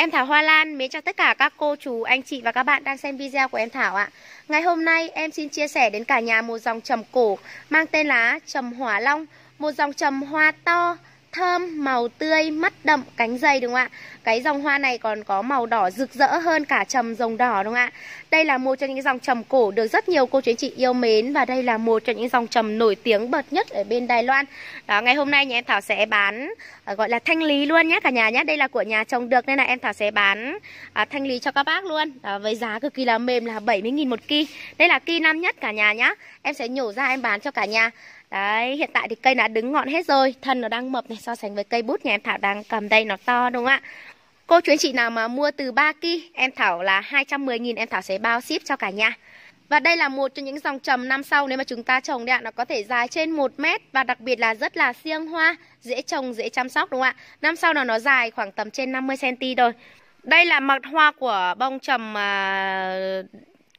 Em Thảo Hoa Lan mến chào tất cả các cô chú, anh chị và các bạn đang xem video của em Thảo ạ. Ngày hôm nay em xin chia sẻ đến cả nhà một dòng trầm cổ mang tên là trầm hỏa long, một dòng trầm hoa to thơm, màu tươi, mắt đậm, cánh dày đúng không ạ? Cái dòng hoa này còn có màu đỏ rực rỡ hơn cả trầm rồng đỏ đúng không ạ? Đây là một trong những dòng trầm cổ được rất nhiều cô chú anh chị yêu mến và đây là một trong những dòng trầm nổi tiếng bậc nhất ở bên Đài Loan. Đó, ngày hôm nay nhà em Thảo sẽ bán à, gọi là thanh lý luôn nhé cả nhà nhé. Đây là của nhà trồng được nên là em Thảo sẽ bán à, thanh lý cho các bác luôn. Đó, với giá cực kỳ là mềm là 70.000 một ki. Đây là ki năm nhất cả nhà nhé Em sẽ nhổ ra em bán cho cả nhà. Đấy, hiện tại thì cây đã đứng ngọn hết rồi, thân nó đang mập này so sánh với cây bút nhà em Thảo đang cầm đây nó to đúng không ạ? Cô chú anh chị nào mà mua từ 3 kg, em Thảo là 210 000 em Thảo sẽ bao ship cho cả nhà. Và đây là một trong những dòng trầm năm sau nếu mà chúng ta trồng đấy ạ, nó có thể dài trên 1 mét và đặc biệt là rất là siêng hoa, dễ trồng, dễ chăm sóc đúng không ạ? Năm sau là nó dài khoảng tầm trên 50 cm rồi. Đây là mặt hoa của bông trầm à,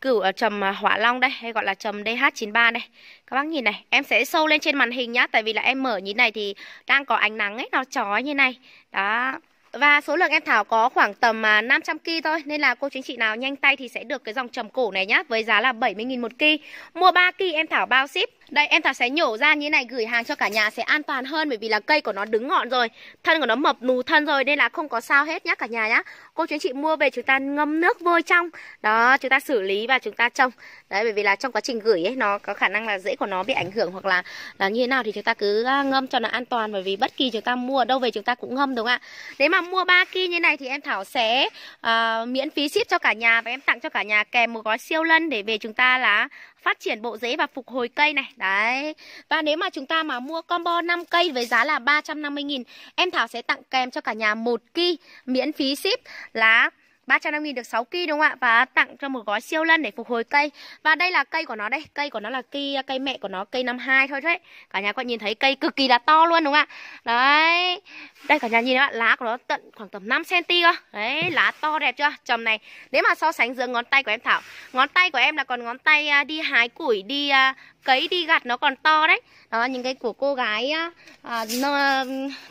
cửu ở à, trầm à, hỏa long đây hay gọi là trầm DH93 đây. Các bác nhìn này, em sẽ sâu lên trên màn hình nhá tại vì là em mở như này thì đang có ánh nắng ấy nó chói như này. Đó. Và số lượng em thảo có khoảng tầm 500 à, kg thôi nên là cô chính chị nào nhanh tay thì sẽ được cái dòng trầm cổ này nhá với giá là 70.000 một kg Mua 3 kg em thảo bao ship đây em Thảo sẽ nhổ ra như này gửi hàng cho cả nhà sẽ an toàn hơn bởi vì là cây của nó đứng ngọn rồi, thân của nó mập nù thân rồi nên là không có sao hết nhá cả nhà nhá. Cô chú anh chị mua về chúng ta ngâm nước vôi trong. Đó, chúng ta xử lý và chúng ta trồng. Đấy bởi vì là trong quá trình gửi ấy nó có khả năng là rễ của nó bị ảnh hưởng hoặc là là như thế nào thì chúng ta cứ à, ngâm cho nó an toàn bởi vì bất kỳ chúng ta mua đâu về chúng ta cũng ngâm đúng không ạ? Nếu mà mua 3 kg như này thì em Thảo sẽ uh, miễn phí ship cho cả nhà và em tặng cho cả nhà kèm một gói siêu lân để về chúng ta là phát triển bộ rễ và phục hồi cây này. Đấy. Và nếu mà chúng ta mà mua combo 5 cây với giá là 350 000 em Thảo sẽ tặng kèm cho cả nhà một ki miễn phí ship lá 350.000 được 6 cây đúng không ạ? Và tặng cho một gói siêu lân để phục hồi cây. Và đây là cây của nó đây, cây của nó là cây cây mẹ của nó cây năm hai thôi đấy. Cả nhà các nhìn thấy cây cực kỳ là to luôn đúng không ạ? Đấy. Đây cả nhà nhìn ạ, lá của nó tận khoảng tầm 5 cm cơ. Đấy, lá to đẹp chưa? chầm này. Nếu mà so sánh giữa ngón tay của em Thảo, ngón tay của em là còn ngón tay à, đi hái củi, đi à, cấy đi gặt nó còn to đấy. Đó những cái của cô gái à, à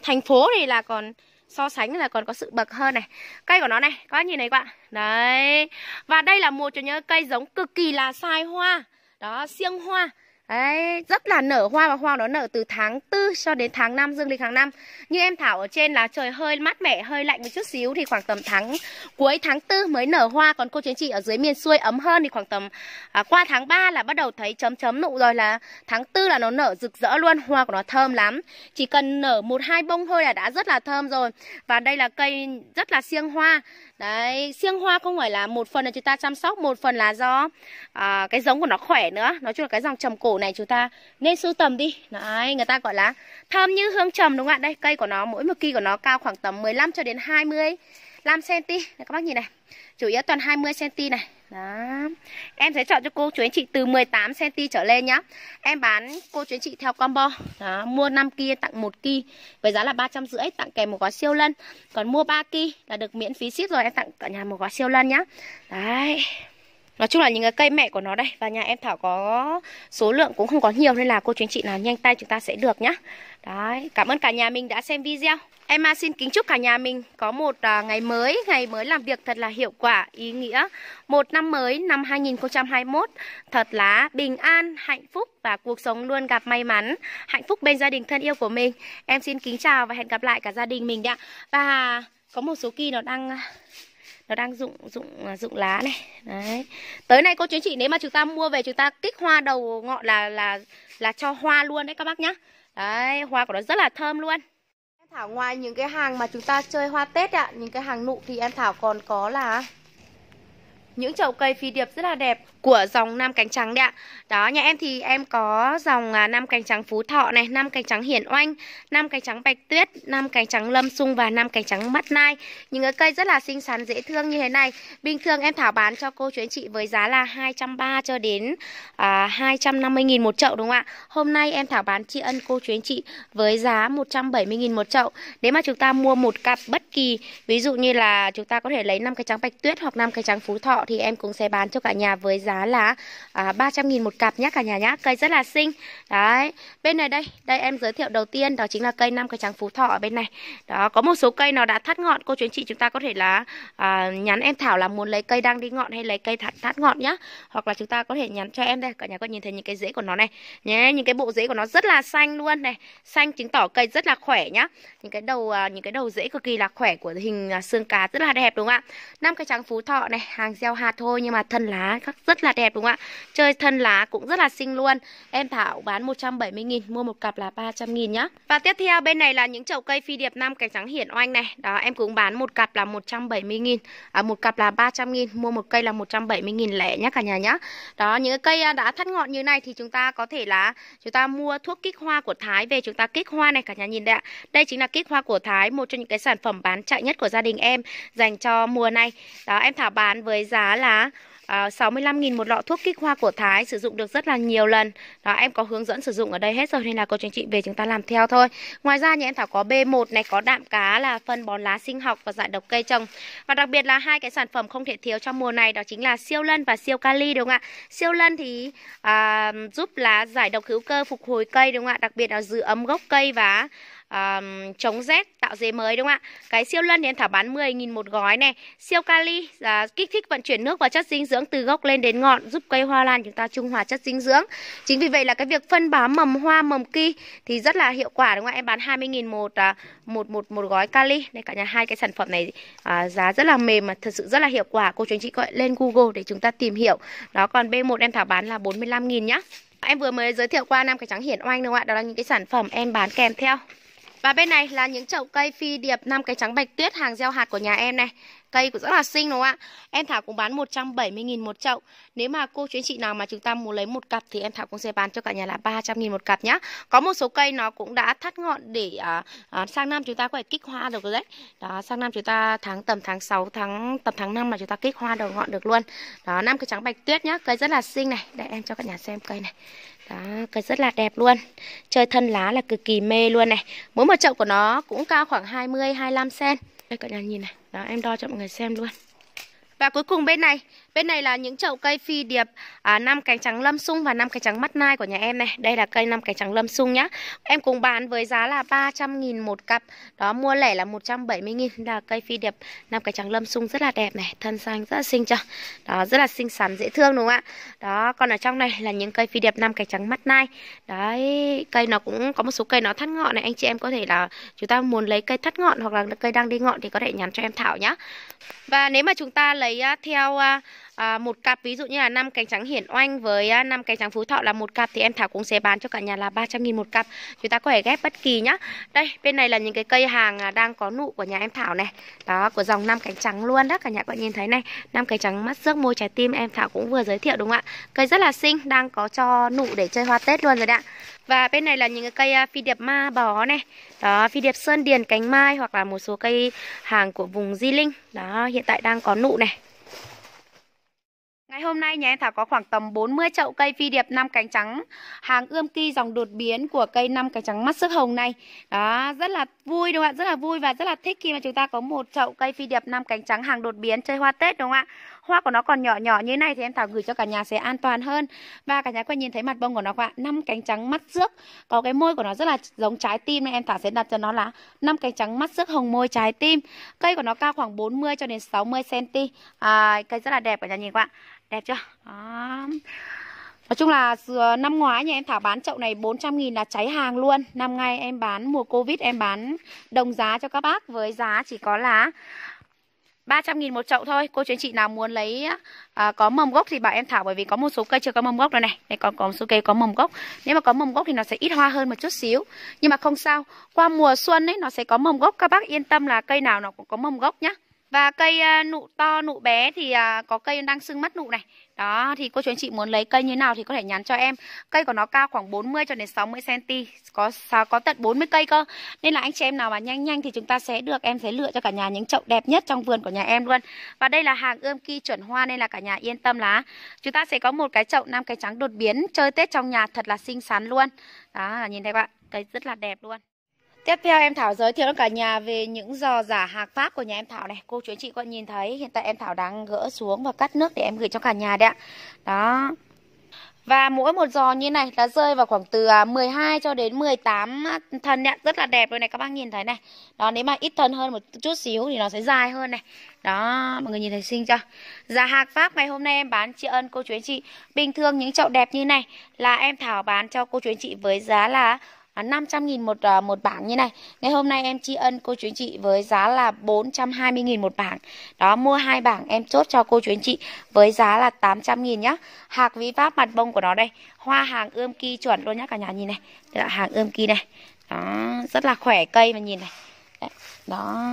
thành phố thì là còn so sánh là còn có sự bậc hơn này cây của nó này các nhìn này các bạn đấy và đây là một trong những cây giống cực kỳ là sai hoa đó siêng hoa Đấy, rất là nở hoa và hoa nó nở từ tháng 4 cho đến tháng 5 dương lịch hàng năm. Như em thảo ở trên là trời hơi mát mẻ, hơi lạnh một chút xíu thì khoảng tầm tháng cuối tháng 4 mới nở hoa, còn cô chiến trị ở dưới miền xuôi ấm hơn thì khoảng tầm à, qua tháng 3 là bắt đầu thấy chấm chấm nụ rồi là tháng 4 là nó nở rực rỡ luôn, hoa của nó thơm lắm. Chỉ cần nở một hai bông thôi là đã rất là thơm rồi. Và đây là cây rất là siêng hoa. Đấy, xiêng hoa không phải là một phần là chúng ta chăm sóc, một phần là do à, cái giống của nó khỏe nữa. Nói chung là cái dòng trầm cổ này chúng ta nên sưu tầm đi. Đấy, người ta gọi là thơm như hương trầm đúng không ạ? Đây, cây của nó mỗi một kỳ của nó cao khoảng tầm 15 cho đến 20 5 cm này, các bác nhìn này. Chủ yếu toàn 20 cm này. Đó. Em sẽ chọn cho cô chú anh chị từ 18 cm trở lên nhá. Em bán cô chú anh chị theo combo. Đó, mua 5 kia tặng 1 kia với giá là 350 tặng kèm một gói siêu lân. Còn mua 3 kia là được miễn phí ship rồi em tặng cả nhà một gói siêu lân nhá. Đấy nói chung là những cái cây mẹ của nó đây và nhà em Thảo có số lượng cũng không có nhiều nên là cô chú anh chị nào nhanh tay chúng ta sẽ được nhá đấy cảm ơn cả nhà mình đã xem video em a à, xin kính chúc cả nhà mình có một à, ngày mới ngày mới làm việc thật là hiệu quả ý nghĩa một năm mới năm 2021 thật là bình an hạnh phúc và cuộc sống luôn gặp may mắn hạnh phúc bên gia đình thân yêu của mình em xin kính chào và hẹn gặp lại cả gia đình mình ạ và có một số kỳ nó đang nó đang rụng rụng rụng à, lá này đấy tới này cô chú chị nếu mà chúng ta mua về chúng ta kích hoa đầu ngọn là là là cho hoa luôn đấy các bác nhá đấy hoa của nó rất là thơm luôn Thảo ngoài những cái hàng mà chúng ta chơi hoa Tết ạ, à, những cái hàng nụ thì em Thảo còn có là những chậu cây phi điệp rất là đẹp của dòng nam cánh trắng đấy ạ. Đó, nhà em thì em có dòng à, nam cánh trắng Phú Thọ này, nam cánh trắng Hiển Oanh, nam cánh trắng Bạch Tuyết, nam cánh trắng Lâm Sung và nam cánh trắng Mắt Nai. Những cái cây rất là xinh xắn dễ thương như thế này. Bình thường em thảo bán cho cô chú anh chị với giá là 230 cho đến à, 250 000 một chậu đúng không ạ? Hôm nay em thảo bán tri ân cô chú anh chị với giá 170 000 một chậu. Nếu mà chúng ta mua một cặp bất kỳ, ví dụ như là chúng ta có thể lấy năm cái trắng Bạch Tuyết hoặc năm cái trắng Phú Thọ thì em cũng sẽ bán cho cả nhà với giá là à, 300 nghìn một cặp nhé cả nhà nhá. Cây rất là xinh. Đấy. Bên này đây, đây em giới thiệu đầu tiên đó chính là cây năm cây trắng phú thọ ở bên này. Đó, có một số cây nó đã thắt ngọn, cô chú anh chị chúng ta có thể là à, nhắn em Thảo là muốn lấy cây đang đi ngọn hay lấy cây thắt, thắt ngọn nhá. Hoặc là chúng ta có thể nhắn cho em đây, cả nhà có nhìn thấy những cái rễ của nó này. Nhé, những cái bộ rễ của nó rất là xanh luôn này. Xanh chứng tỏ cây rất là khỏe nhá. Những cái đầu à, những cái đầu rễ cực kỳ là khỏe của hình à, xương cá rất là đẹp đúng không ạ? Năm cây trắng phú thọ này, hàng gieo hạt thôi nhưng mà thân lá rất là đẹp đúng không ạ? Chơi thân lá cũng rất là xinh luôn. Em Thảo bán 170 000 mua một cặp là 300 000 nhá. Và tiếp theo bên này là những chậu cây phi điệp nam cánh trắng hiển oanh này. Đó em cũng bán một cặp là 170 000 à, một cặp là 300 000 mua một cây là 170 000 lẻ nhá cả nhà nhá. Đó những cây à, đã thắt ngọn như này thì chúng ta có thể là chúng ta mua thuốc kích hoa của Thái về chúng ta kích hoa này cả nhà nhìn đây ạ. Đây chính là kích hoa của Thái, một trong những cái sản phẩm bán chạy nhất của gia đình em dành cho mùa này. Đó em Thảo bán với giá giá là ờ, uh, 65.000 một lọ thuốc kích hoa của Thái sử dụng được rất là nhiều lần. Đó em có hướng dẫn sử dụng ở đây hết rồi nên là cô chú anh chị về chúng ta làm theo thôi. Ngoài ra nhà em Thảo có B1 này có đạm cá là phân bón lá sinh học và giải độc cây trồng. Và đặc biệt là hai cái sản phẩm không thể thiếu trong mùa này đó chính là siêu lân và siêu kali đúng không ạ? Siêu lân thì uh, giúp lá giải độc hữu cơ phục hồi cây đúng không ạ? Đặc biệt là giữ ấm gốc cây và um, chống rét tạo dế mới đúng không ạ? Cái siêu lân thì em Thảo bán 10.000 một gói này. Siêu kali là kích thích vận chuyển nước và chất dinh dưỡng từ gốc lên đến ngọn giúp cây hoa lan chúng ta trung hòa chất dinh dưỡng. Chính vì vậy là cái việc phân bón mầm hoa mầm ki thì rất là hiệu quả đúng không ạ? Em bán 20.000 một, à, một một một gói kali. Đây cả nhà hai cái sản phẩm này à, giá rất là mềm mà thật sự rất là hiệu quả. Cô chú anh chị gọi lên Google để chúng ta tìm hiểu. Đó còn B1 em Thảo bán là 45.000 nhá. Em vừa mới giới thiệu qua năm cái trắng hiển oanh đúng không ạ? Đó là những cái sản phẩm em bán kèm theo và bên này là những chậu cây phi điệp năm cái trắng bạch tuyết hàng gieo hạt của nhà em này. Cây cũng rất là xinh đúng không ạ? Em Thảo cũng bán 170.000 một chậu. Nếu mà cô chú anh chị nào mà chúng ta muốn lấy một cặp thì em Thảo cũng sẽ bán cho cả nhà là 300.000 một cặp nhá. Có một số cây nó cũng đã thắt ngọn để à, à, sang năm chúng ta có thể kích hoa được rồi đấy. Đó, sang năm chúng ta tháng tầm tháng 6 tháng tầm tháng 5 mà chúng ta kích hoa đầu ngọn được luôn. Đó, năm cái trắng bạch tuyết nhá. Cây rất là xinh này. Đây em cho cả nhà xem cây này. Đó, cây rất là đẹp luôn. Chơi thân lá là cực kỳ mê luôn này. Mỗi một chậu của nó cũng cao khoảng 20 25 cm. Đây cả nhà nhìn này. Đó em đo cho mọi người xem luôn. Và cuối cùng bên này Bên này là những chậu cây phi điệp à, 5 cánh trắng lâm sung và năm cánh trắng mắt nai của nhà em này. Đây là cây năm cánh trắng lâm sung nhá. Em cùng bán với giá là 300 000 một cặp. Đó mua lẻ là 170 000 là cây phi điệp năm cánh trắng lâm sung rất là đẹp này, thân xanh rất là xinh chưa? Đó rất là xinh xắn dễ thương đúng không ạ? Đó, còn ở trong này là những cây phi điệp năm cánh trắng mắt nai. Đấy, cây nó cũng có một số cây nó thắt ngọn này, anh chị em có thể là chúng ta muốn lấy cây thắt ngọn hoặc là cây đang đi ngọn thì có thể nhắn cho em Thảo nhá. Và nếu mà chúng ta lấy à, theo à, à, một cặp ví dụ như là năm cánh trắng hiển oanh với à, năm cánh trắng phú thọ là một cặp thì em thảo cũng sẽ bán cho cả nhà là 300 000 một cặp. Chúng ta có thể ghép bất kỳ nhá. Đây, bên này là những cái cây hàng à, đang có nụ của nhà em thảo này. Đó, của dòng năm cánh trắng luôn đó cả nhà các bạn nhìn thấy này, năm cánh trắng mắt rước môi trái tim em thảo cũng vừa giới thiệu đúng không ạ? Cây rất là xinh, đang có cho nụ để chơi hoa Tết luôn rồi đấy ạ. Và bên này là những cái cây à, phi điệp ma bò này. Đó, phi điệp sơn điền cánh mai hoặc là một số cây hàng của vùng Di Linh. Đó, hiện tại đang có nụ này. Ngày hôm nay nhà em Thảo có khoảng tầm 40 chậu cây phi điệp 5 cánh trắng Hàng ươm kỳ dòng đột biến của cây 5 cánh trắng mắt sức hồng này Đó, rất là vui đúng không ạ? Rất là vui và rất là thích khi mà chúng ta có một chậu cây phi điệp 5 cánh trắng hàng đột biến chơi hoa Tết đúng không ạ? Hoa của nó còn nhỏ nhỏ như này thì em Thảo gửi cho cả nhà sẽ an toàn hơn Và cả nhà quay nhìn thấy mặt bông của nó các bạn năm cánh trắng mắt rước Có cái môi của nó rất là giống trái tim nên em Thảo sẽ đặt cho nó là năm cánh trắng mắt rước hồng môi trái tim Cây của nó cao khoảng 40 cho đến 60 cm à, Cây rất là đẹp cả nhà nhìn các bạn đẹp chưa đó Nói chung là ờ, năm ngoái nhà em Thảo bán chậu này 400 nghìn là cháy hàng luôn. Năm ngay em bán mùa Covid em bán đồng giá cho các bác với giá chỉ có là 300 nghìn một chậu thôi. Cô chú anh chị nào muốn lấy à, có mầm gốc thì bảo em Thảo bởi vì có một số cây chưa có mầm gốc đâu này. Đây còn có một số cây có mầm gốc. Nếu mà có mầm gốc thì nó sẽ ít hoa hơn một chút xíu. Nhưng mà không sao. Qua mùa xuân ấy nó sẽ có mầm gốc các bác yên tâm là cây nào nó cũng có mầm gốc nhá. Và cây ờ, nụ to, nụ bé thì ờ, có cây đang sưng mắt nụ này. Đó, thì cô chú anh chị muốn lấy cây như nào thì có thể nhắn cho em. Cây của nó cao khoảng 40 cho đến 60 cm, có có tận 40 cây cơ. Nên là anh chị em nào mà nhanh nhanh thì chúng ta sẽ được em sẽ lựa cho cả nhà những chậu đẹp nhất trong vườn của nhà em luôn. Và đây là hàng ươm ki chuẩn hoa nên là cả nhà yên tâm lá chúng ta sẽ có một cái chậu năm cái trắng đột biến chơi Tết trong nhà thật là xinh xắn luôn. Đó, nhìn thấy các bạn, cây rất là đẹp luôn. Tiếp theo em Thảo giới thiệu cho cả nhà về những giò giả hạc pháp của nhà em Thảo này. Cô chú anh chị có nhìn thấy hiện tại em Thảo đang gỡ xuống và cắt nước để em gửi cho cả nhà đấy ạ. Đó. Và mỗi một giò như này đã rơi vào khoảng từ 12 à, cho đến 18 thân ạ. Rất là đẹp luôn này các bác nhìn thấy này. Đó nếu mà ít thân hơn một chút xíu thì nó sẽ dài hơn này. Đó mọi người nhìn thấy xinh chưa? giả hạc Pháp ngày hôm nay em bán chị ơn cô chú anh chị. Bình thường những chậu đẹp như này là em Thảo bán cho cô chú anh chị với giá là 500.000 à, một uh, một bảng như này. Ngày hôm nay em tri ân cô chú anh chị với giá là 420.000 một bảng. Đó mua hai bảng em chốt cho cô chú anh chị với giá là 800.000 nhá. Hạc vi pháp mặt bông của nó đây, hoa hàng ươm ki chuẩn luôn nhá cả nhà nhìn này. Đây là hàng ươm ki này. Đó, rất là khỏe cây mà nhìn này. Đấy, đó.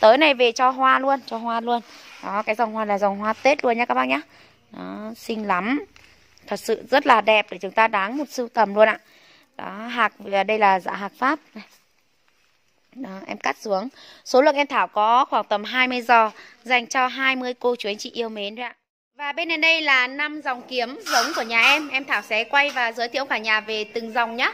Tới này về cho hoa luôn, cho hoa luôn. Đó, cái dòng hoa là dòng hoa Tết luôn nhá các bác nhá. Đó, xinh lắm. Thật sự rất là đẹp để chúng ta đáng một sưu tầm luôn ạ đó hạt à, đây là dạ hạt pháp đó, em cắt xuống số lượng em thảo có khoảng tầm 20 giò dành cho 20 cô chú anh chị yêu mến rồi ạ và bên đến đây là năm dòng kiếm giống của nhà em em thảo sẽ quay và giới thiệu cả nhà về từng dòng nhé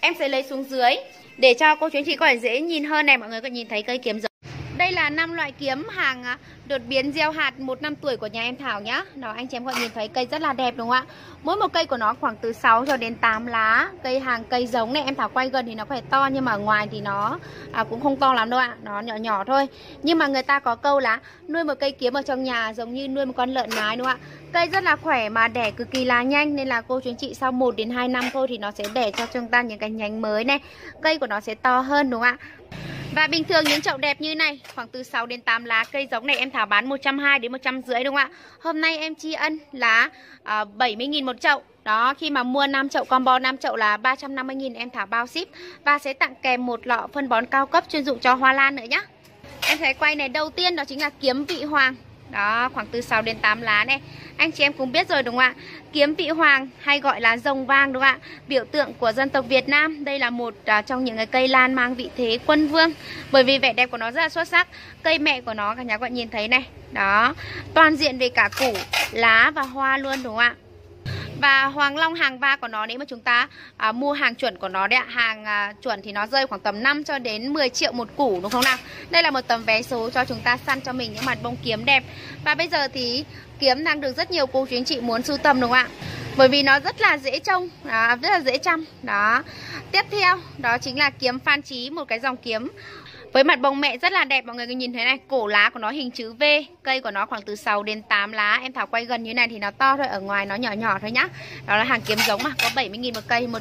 em sẽ lấy xuống dưới để cho cô chú anh chị có thể dễ nhìn hơn này mọi người có nhìn thấy cây kiếm giống đây là năm loại kiếm hàng à, đột biến gieo hạt 1 năm tuổi của nhà em Thảo nhá. Đó anh chị em gọi nhìn thấy cây rất là đẹp đúng không ạ? Mỗi một cây của nó khoảng từ 6 cho đến 8 lá. Cây hàng cây giống này em Thảo quay gần thì nó có to nhưng mà ngoài thì nó à, cũng không to lắm đâu ạ. Nó nhỏ nhỏ thôi. Nhưng mà người ta có câu là nuôi một cây kiếm ở trong nhà giống như nuôi một con lợn nái đúng không ạ? Cây rất là khỏe mà đẻ cực kỳ là nhanh nên là cô chú anh chị sau 1 đến 2 năm thôi thì nó sẽ đẻ cho chúng ta những cái nhánh mới này. Cây của nó sẽ to hơn đúng không ạ? Và bình thường những chậu đẹp như này khoảng từ 6 đến 8 lá cây giống này em thảo bán 120 đến 150 đúng không ạ? Hôm nay em tri ân lá uh, 70.000 một chậu. Đó, khi mà mua 5 chậu combo 5 chậu là 350.000 em thảo bao ship và sẽ tặng kèm một lọ phân bón cao cấp chuyên dụng cho hoa lan nữa nhá. Em thấy quay này đầu tiên đó chính là kiếm vị hoàng đó, khoảng từ 6 đến 8 lá này Anh chị em cũng biết rồi đúng không ạ? Kiếm vị hoàng hay gọi là rồng vang đúng không ạ? Biểu tượng của dân tộc Việt Nam Đây là một uh, trong những cái cây lan mang vị thế quân vương Bởi vì vẻ đẹp của nó rất là xuất sắc Cây mẹ của nó cả nhà các bạn nhìn thấy này Đó, toàn diện về cả củ, lá và hoa luôn đúng không ạ? Và Hoàng Long hàng va của nó nếu mà chúng ta à, mua hàng chuẩn của nó đấy ạ, hàng à, chuẩn thì nó rơi khoảng tầm 5 cho đến 10 triệu một củ đúng không nào? Đây là một tấm vé số cho chúng ta săn cho mình những mặt bông kiếm đẹp. Và bây giờ thì kiếm đang được rất nhiều cô chú anh chị muốn sưu tầm đúng không ạ? Bởi vì nó rất là dễ trông, đó, à, rất là dễ chăm. Đó. Tiếp theo đó chính là kiếm Phan trí một cái dòng kiếm với mặt bông mẹ rất là đẹp mọi người nhìn thấy này Cổ lá của nó hình chữ V Cây của nó khoảng từ 6 đến 8 lá Em Thảo quay gần như này thì nó to thôi Ở ngoài nó nhỏ nhỏ thôi nhá Đó là hàng kiếm giống mà Có 70.000 một cây một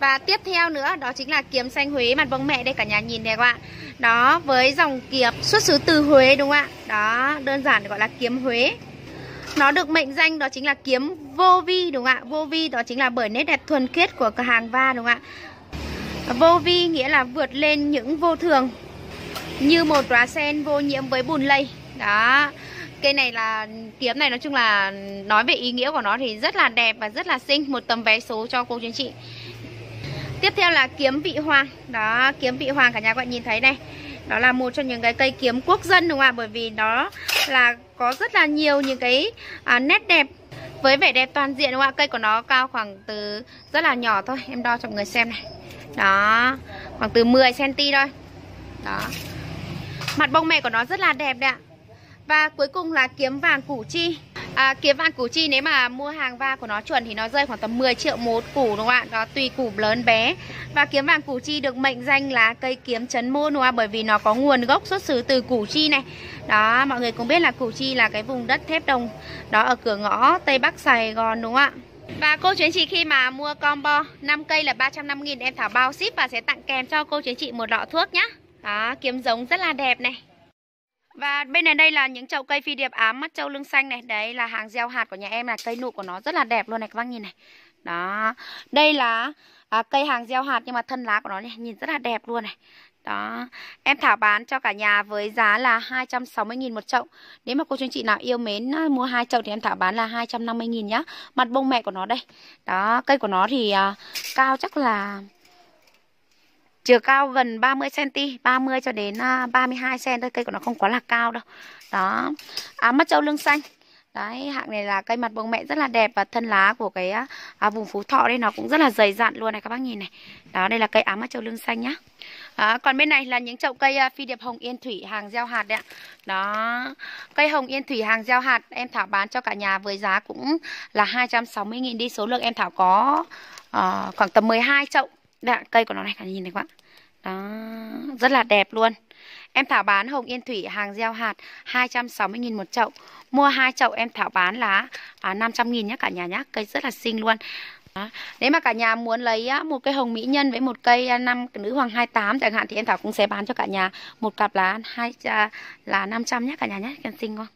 và tiếp theo nữa đó chính là kiếm xanh Huế mặt bông mẹ đây cả nhà nhìn này các bạn Đó với dòng kiếm xuất xứ từ Huế đúng không ạ Đó đơn giản gọi là kiếm Huế nó được mệnh danh đó chính là kiếm vô vi đúng không ạ? Vô vi đó chính là bởi nét đẹp thuần khiết của cửa hàng va đúng không ạ? Vô vi nghĩa là vượt lên những vô thường như một đóa sen vô nhiễm với bùn lây đó cây này là kiếm này nói chung là nói về ý nghĩa của nó thì rất là đẹp và rất là xinh một tấm vé số cho cô chú chị tiếp theo là kiếm vị hoàng đó kiếm vị hoàng cả nhà các bạn nhìn thấy này đó là một trong những cái cây kiếm quốc dân đúng không ạ bởi vì nó là có rất là nhiều những cái à, nét đẹp với vẻ đẹp toàn diện đúng không ạ cây của nó cao khoảng từ rất là nhỏ thôi em đo cho mọi người xem này đó khoảng từ 10 cm thôi đó Mặt bông mẹ của nó rất là đẹp đấy ạ Và cuối cùng là kiếm vàng củ chi à, Kiếm vàng củ chi nếu mà mua hàng va của nó chuẩn thì nó rơi khoảng tầm 10 triệu một củ đúng không ạ Đó tùy củ lớn bé Và kiếm vàng củ chi được mệnh danh là cây kiếm chấn môn đúng không ạ Bởi vì nó có nguồn gốc xuất xứ từ củ chi này Đó mọi người cũng biết là củ chi là cái vùng đất thép đồng Đó ở cửa ngõ Tây Bắc Sài Gòn đúng không ạ và cô chú anh chị khi mà mua combo 5 cây là 350 000 em thảo bao ship và sẽ tặng kèm cho cô chú anh chị một lọ thuốc nhé đó, kiếm giống rất là đẹp này. Và bên này đây là những chậu cây phi điệp ám mắt châu lưng xanh này. Đấy là hàng gieo hạt của nhà em là cây nụ của nó rất là đẹp luôn này các bác nhìn này. Đó. Đây là à, cây hàng gieo hạt nhưng mà thân lá của nó này, nhìn rất là đẹp luôn này. Đó, em thảo bán cho cả nhà với giá là 260.000 một chậu. Nếu mà cô chú anh chị nào yêu mến à, mua hai chậu thì em thảo bán là 250.000 nhá. Mặt bông mẹ của nó đây. Đó, cây của nó thì uh, cao chắc là chiều cao gần 30 cm 30 cho đến 32 à, cm thôi cây của nó không quá là cao đâu đó à, mắt châu lưng xanh Đấy, hạng này là cây mặt bông mẹ rất là đẹp và thân lá của cái à, à, vùng Phú Thọ đây nó cũng rất là dày dặn luôn này các bác nhìn này. Đó, đây là cây ám mắt châu lưng xanh nhá. À, còn bên này là những chậu cây à, phi điệp hồng yên thủy hàng gieo hạt đấy ạ. Đó, cây hồng yên thủy hàng gieo hạt em Thảo bán cho cả nhà với giá cũng là 260 000 đi. Số lượng em Thảo có à, khoảng tầm 12 chậu đây cây của nó này, các nhìn thấy các bạn. Đó, rất là đẹp luôn. Em Thảo bán hồng yên thủy hàng gieo hạt 260.000 một chậu. Mua hai chậu em Thảo bán là à, 500.000 nhá cả nhà nhá. Cây rất là xinh luôn. Nếu mà cả nhà muốn lấy một cây hồng mỹ nhân với một cây à, năm nữ hoàng 28 chẳng hạn thì em Thảo cũng sẽ bán cho cả nhà một cặp lá hai à, là 500 nhé cả nhà nhé. Em xinh không?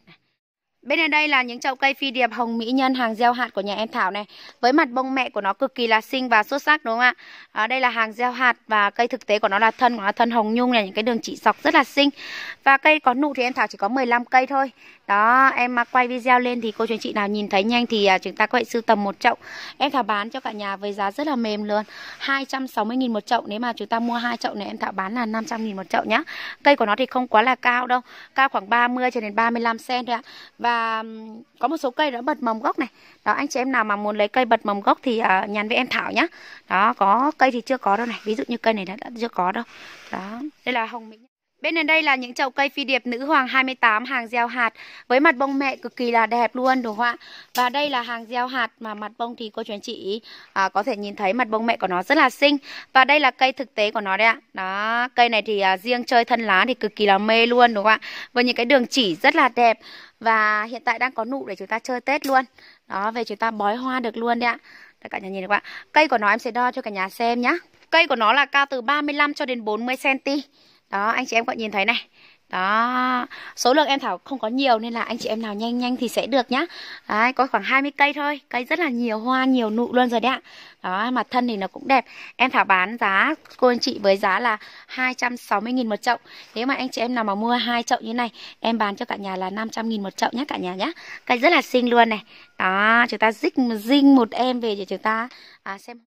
Bên ở đây là những chậu cây phi điệp hồng mỹ nhân hàng gieo hạt của nhà em Thảo này. Với mặt bông mẹ của nó cực kỳ là xinh và xuất sắc đúng không ạ? À, đây là hàng gieo hạt và cây thực tế của nó là thân của nó thân hồng nhung này, những cái đường chỉ sọc rất là xinh. Và cây có nụ thì em Thảo chỉ có 15 cây thôi. Đó, em mà quay video lên thì cô chú chị nào nhìn thấy nhanh thì à, chúng ta có thể sưu tầm một chậu. Em Thảo bán cho cả nhà với giá rất là mềm luôn. 260 000 một chậu. Nếu mà chúng ta mua hai chậu này em Thảo bán là 500 000 một chậu nhá. Cây của nó thì không quá là cao đâu. Cao khoảng 30 cho đến 35 cm thôi ạ. Và và có một số cây đã bật mầm gốc này đó anh chị em nào mà muốn lấy cây bật mầm gốc thì uh, nhắn với em Thảo nhá đó có cây thì chưa có đâu này ví dụ như cây này đã, đã chưa có đâu đó đây là hồng mỹ Bên đến đây là những chậu cây phi điệp nữ hoàng 28 hàng gieo hạt với mặt bông mẹ cực kỳ là đẹp luôn đúng không ạ? Và đây là hàng gieo hạt mà mặt bông thì cô chú anh chị à, có thể nhìn thấy mặt bông mẹ của nó rất là xinh. Và đây là cây thực tế của nó đấy ạ. Đó, cây này thì à, riêng chơi thân lá thì cực kỳ là mê luôn đúng không ạ? Với những cái đường chỉ rất là đẹp và hiện tại đang có nụ để chúng ta chơi Tết luôn. Đó, về chúng ta bói hoa được luôn đấy ạ. Để cả nhà nhìn được ạ. Cây của nó em sẽ đo cho cả nhà xem nhá. Cây của nó là cao từ 35 cho đến 40 cm đó anh chị em có nhìn thấy này đó số lượng em thảo không có nhiều nên là anh chị em nào nhanh nhanh thì sẽ được nhá đấy có khoảng 20 cây thôi cây rất là nhiều hoa nhiều nụ luôn rồi đấy ạ đó mặt thân thì nó cũng đẹp em thảo bán giá cô anh chị với giá là 260.000 một chậu nếu mà anh chị em nào mà mua hai chậu như này em bán cho cả nhà là 500.000 một chậu nhé cả nhà nhé cây rất là xinh luôn này đó chúng ta dích dinh một em về để chúng ta à, xem